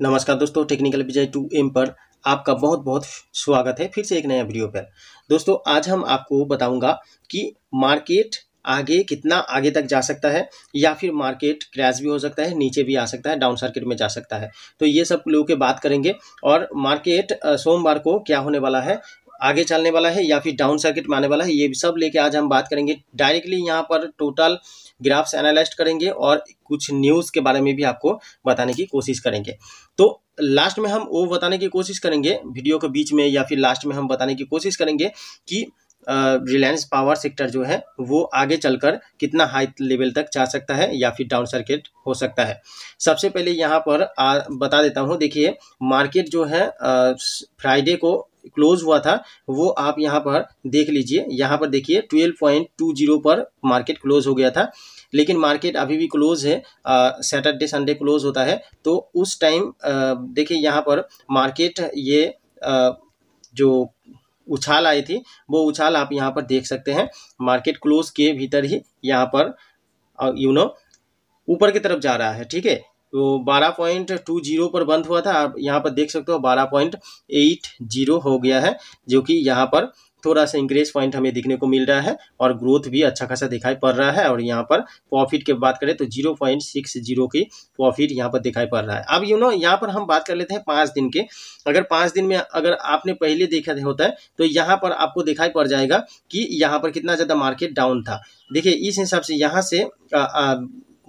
नमस्कार दोस्तों technical Vijay to M पर आपका बहुत बहुत स्वागत है फिर से एक नया वीडियो पर दोस्तों आज हम आपको बताऊंगा कि मार्केट आगे कितना आगे तक जा सकता है या फिर मार्केट क्रैश भी हो सकता है नीचे भी आ सकता है डाउन सर्किट में जा सकता है तो ये सब लोग के बात करेंगे और मार्केट सोमवार को क्या होने वाला है आगे चलने वाला है या फिर डाउन सर्किट में आने वाला है ये भी सब लेके आज हम बात करेंगे डायरेक्टली यहाँ पर टोटल ग्राफ्स एनालाइज करेंगे और कुछ न्यूज़ के बारे में भी आपको बताने की कोशिश करेंगे तो लास्ट में हम वो बताने की कोशिश करेंगे वीडियो के बीच में या फिर लास्ट में हम बताने की कोशिश करेंगे कि रिलायंस पावर सेक्टर जो है वो आगे चलकर कितना हाई लेवल तक जा सकता है या फिर डाउन सर्किट हो सकता है सबसे पहले यहाँ पर आ, बता देता हूँ देखिए मार्केट जो है फ्राइडे को क्लोज हुआ था वो आप यहाँ पर देख लीजिए यहाँ पर देखिए ट्वेल्व पॉइंट टू जीरो पर मार्केट क्लोज हो गया था लेकिन मार्केट अभी भी क्लोज है सैटरडे संडे क्लोज होता है तो उस टाइम देखिए यहाँ पर मार्केट ये आ, जो उछाल आई थी वो उछाल आप यहाँ पर देख सकते हैं मार्केट क्लोज के भीतर ही यहाँ पर यू नो ऊपर की तरफ जा रहा है ठीक है तो बारह पॉइंट टू जीरो पर बंद हुआ था आप यहाँ पर देख सकते हो बारह पॉइंट एट जीरो हो गया है जो कि यहाँ पर थोड़ा सा इंक्रेज पॉइंट हमें देखने को मिल रहा है और ग्रोथ भी अच्छा खासा दिखाई पड़ रहा है और यहाँ पर प्रॉफिट की बात करें तो जीरो पॉइंट सिक्स जीरो की प्रॉफिट यहाँ पर दिखाई पड़ रहा है अब यू नो यहाँ पर हम बात कर लेते हैं पाँच दिन के अगर पाँच दिन में अगर आपने पहले देखा होता है तो यहाँ पर आपको दिखाई पड़ जाएगा कि यहाँ पर कितना ज़्यादा मार्केट डाउन था देखिए इस हिसाब से यहाँ से आ, आ,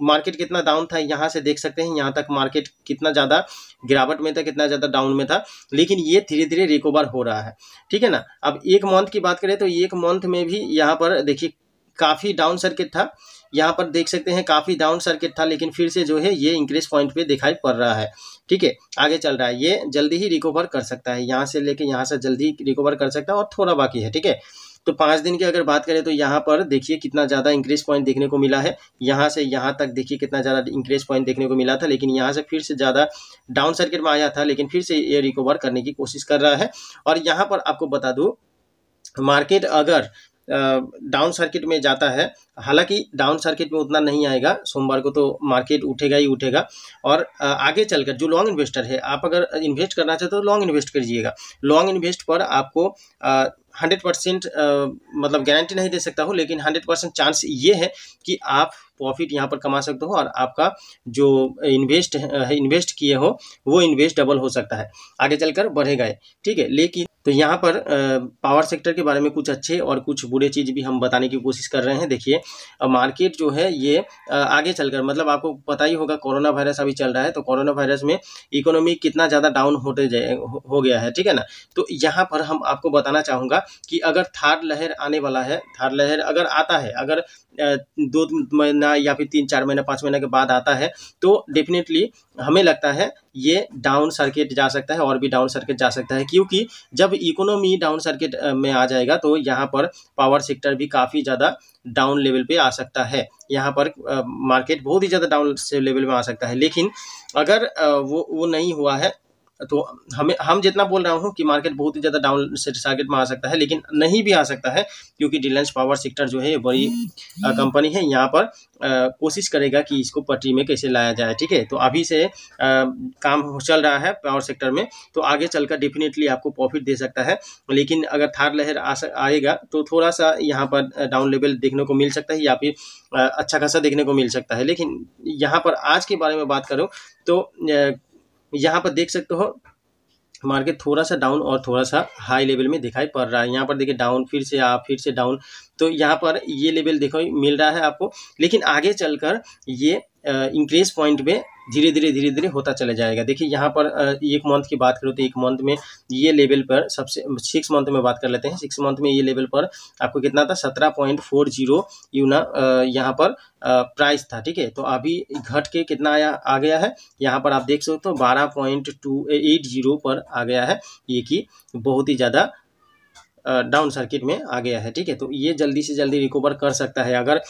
मार्केट कितना डाउन था यहाँ से देख सकते हैं यहाँ तक मार्केट कितना ज़्यादा गिरावट में था कितना ज़्यादा डाउन में था लेकिन ये धीरे धीरे रिकवर हो रहा है ठीक है ना अब एक मंथ की बात करें तो एक मंथ में भी यहाँ पर देखिए काफ़ी डाउन सर्किट था यहाँ पर देख सकते हैं काफ़ी डाउन सर्किट था लेकिन फिर से जो है ये इंक्रीज पॉइंट पे दिखाई पड़ रहा है ठीक है आगे चल रहा है ये जल्दी ही रिकवर कर सकता है यहाँ से लेके यहाँ से जल्दी रिकवर कर सकता है और थोड़ा बाकी है ठीक है तो पाँच दिन की अगर बात करें तो यहाँ पर देखिए कितना ज़्यादा इंक्रीज पॉइंट देखने को मिला है यहाँ से यहाँ तक देखिए कितना ज़्यादा इंक्रीज पॉइंट देखने को मिला था लेकिन यहाँ से फिर से ज़्यादा डाउन सर्किट में आया था लेकिन फिर से ये रिकवर करने की कोशिश कर रहा है और यहाँ पर आपको बता दूँ मार्केट अगर डाउन सर्किट में जाता है हालांकि डाउन सर्किट में उतना नहीं आएगा सोमवार को तो मार्केट उठेगा ही उठेगा और आगे चलकर जो लॉन्ग इन्वेस्टर है आप अगर इन्वेस्ट करना चाहते हो तो लॉन्ग इन्वेस्ट करिएगा लॉन्ग इन्वेस्ट पर आपको हंड्रेड परसेंट मतलब गारंटी नहीं दे सकता हूँ लेकिन हंड्रेड परसेंट चांस ये है कि आप प्रॉफिट यहाँ पर कमा सकते हो और आपका जो इन्वेस्ट इन्वेस्ट किए हो वो इन्वेस्ट डबल हो सकता है आगे चलकर बढ़ेगा ठीक है लेकिन तो यहाँ पर पावर सेक्टर के बारे में कुछ अच्छे और कुछ बुरे चीज़ भी हम बताने की कोशिश कर रहे हैं देखिए मार्केट जो है ये आगे चलकर मतलब आपको पता ही होगा कोरोना वायरस अभी चल रहा है तो कोरोना वायरस में इकोनॉमी कितना ज़्यादा डाउन होते जाए हो गया है ठीक है ना तो यहाँ पर हम आपको बताना चाहूँगा कि अगर थार लहर आने वाला है थार लहर अगर आता है अगर दो महीना या फिर तीन चार महीना पाँच महीना के बाद आता है तो डेफिनेटली हमें लगता है ये डाउन सर्किट जा सकता है और भी डाउन सर्किट जा सकता है क्योंकि जब इकोनॉमी डाउन सर्किट में आ जाएगा तो यहाँ पर पावर सेक्टर भी काफ़ी ज़्यादा डाउन लेवल पे आ सकता है यहाँ पर मार्केट बहुत ही ज़्यादा डाउन लेवल में आ सकता है लेकिन अगर वो वो नहीं हुआ है तो हमें हम जितना बोल रहा हूँ कि मार्केट बहुत ही ज़्यादा डाउन टारगेट में आ सकता है लेकिन नहीं भी आ सकता है क्योंकि रिलायंस पावर सेक्टर जो है ये बड़ी कंपनी है यहाँ पर कोशिश करेगा कि इसको पटरी में कैसे लाया जाए ठीक है तो अभी से आ, काम चल रहा है पावर सेक्टर में तो आगे चलकर डेफिनेटली आपको प्रॉफिट दे सकता है लेकिन अगर थार लहर आ आएगा तो थोड़ा सा यहाँ पर डाउन लेवल देखने को मिल सकता है या फिर अच्छा खासा देखने को मिल सकता है लेकिन यहाँ पर आज के बारे में बात करूँ तो यहाँ पर देख सकते हो मार्केट थोड़ा सा डाउन और थोड़ा सा हाई लेवल में दिखाई पड़ रहा है यहाँ पर देखिए डाउन फिर से आप फिर से डाउन तो यहाँ पर ये लेवल देखो मिल रहा है आपको लेकिन आगे चलकर ये इंक्रीज पॉइंट में धीरे धीरे धीरे धीरे होता चला जाएगा देखिए यहाँ पर एक मंथ की बात करूँ तो एक मंथ में ये लेवल पर सबसे सिक्स मंथ में बात कर लेते हैं सिक्स मंथ में ये लेवल पर आपको कितना था सत्रह पॉइंट फोर जीरो यूना यहाँ पर प्राइस था ठीक है तो अभी घट के कितना आया आ गया है यहाँ पर आप देख सकते हो तो बारह पॉइंट टू एट जीरो पर आ गया है ये कि बहुत ही ज़्यादा डाउन सर्किट में आ गया है ठीक है तो ये जल्दी से जल्दी रिकवर कर सकता है अगर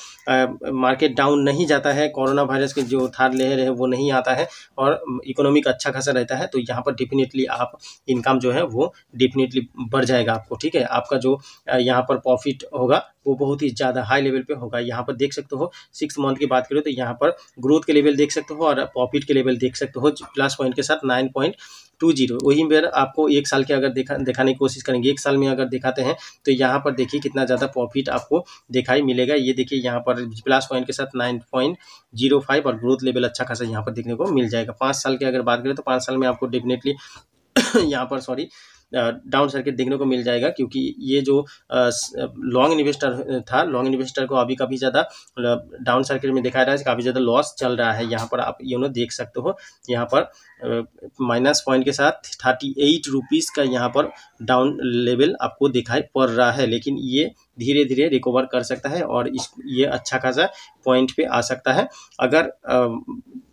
मार्केट डाउन नहीं जाता है कोरोना वायरस के जो थार लहर है वो नहीं आता है और इकोनॉमिक अच्छा खासा रहता है तो यहाँ पर डेफिनेटली आप इनकम जो है वो डेफिनेटली बढ़ जाएगा आपको ठीक है आपका जो यहाँ पर प्रॉफिट होगा वो बहुत ही ज़्यादा हाई लेवल पे होगा यहाँ पर देख सकते हो सिक्स मंथ की बात करें तो यहाँ पर ग्रोथ के लेवल देख सकते हो और प्रॉफिट के लेवल देख सकते हो प्लस पॉइंट के साथ नाइन पॉइंट टू जीरो वही मेरा आपको एक साल के अगर देखा दिखाने की कोशिश करेंगे एक साल में अगर दिखाते हैं तो यहाँ पर देखिए कितना ज़्यादा प्रॉफिट आपको दिखाई मिलेगा ये देखिए यहाँ पर प्लस पॉइंट के साथ नाइन पॉइंट जीरो फाइव और ग्रोथ लेवल अच्छा खासा यहाँ पर देखने को मिल जाएगा पाँच साल की अगर बात करें तो पाँच साल में आपको डेफिनेटली यहाँ पर सॉरी डाउन सर्किट देखने को मिल जाएगा क्योंकि ये जो लॉन्ग इन्वेस्टर था लॉन्ग इन्वेस्टर को अभी काफ़ी ज़्यादा डाउन सर्किट में दिखाया रहा है काफ़ी ज़्यादा लॉस चल रहा है यहाँ पर आप यू नो देख सकते हो यहाँ पर माइनस पॉइंट के साथ थर्टी एट रुपीज़ का यहाँ पर डाउन लेवल आपको दिखाई पड़ रहा है लेकिन ये धीरे धीरे रिकवर कर सकता है और इस ये अच्छा खासा पॉइंट पे आ सकता है अगर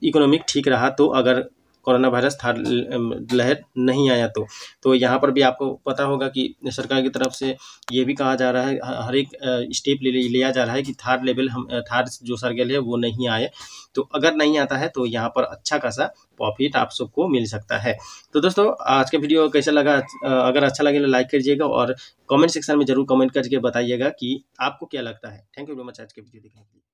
इकोनॉमिक ठीक रहा तो अगर कोरोना वायरस थर्ड लहर नहीं आया तो तो यहाँ पर भी आपको पता होगा कि सरकार की तरफ से ये भी कहा जा रहा है हर एक स्टेप ले लिया जा रहा है कि थर्ड लेवल हम थर्ड जो सर्कल है वो नहीं आए तो अगर नहीं आता है तो यहाँ पर अच्छा खासा प्रॉफिट आप सबको मिल सकता है तो दोस्तों आज का वीडियो कैसा लगा अगर अच्छा लगे तो लाइक करिएगा और कमेंट सेक्शन में जरूर कमेंट करके बताइएगा कि आपको क्या लगता है थैंक यू वेरी मच आज के वीडियो देखने के लिए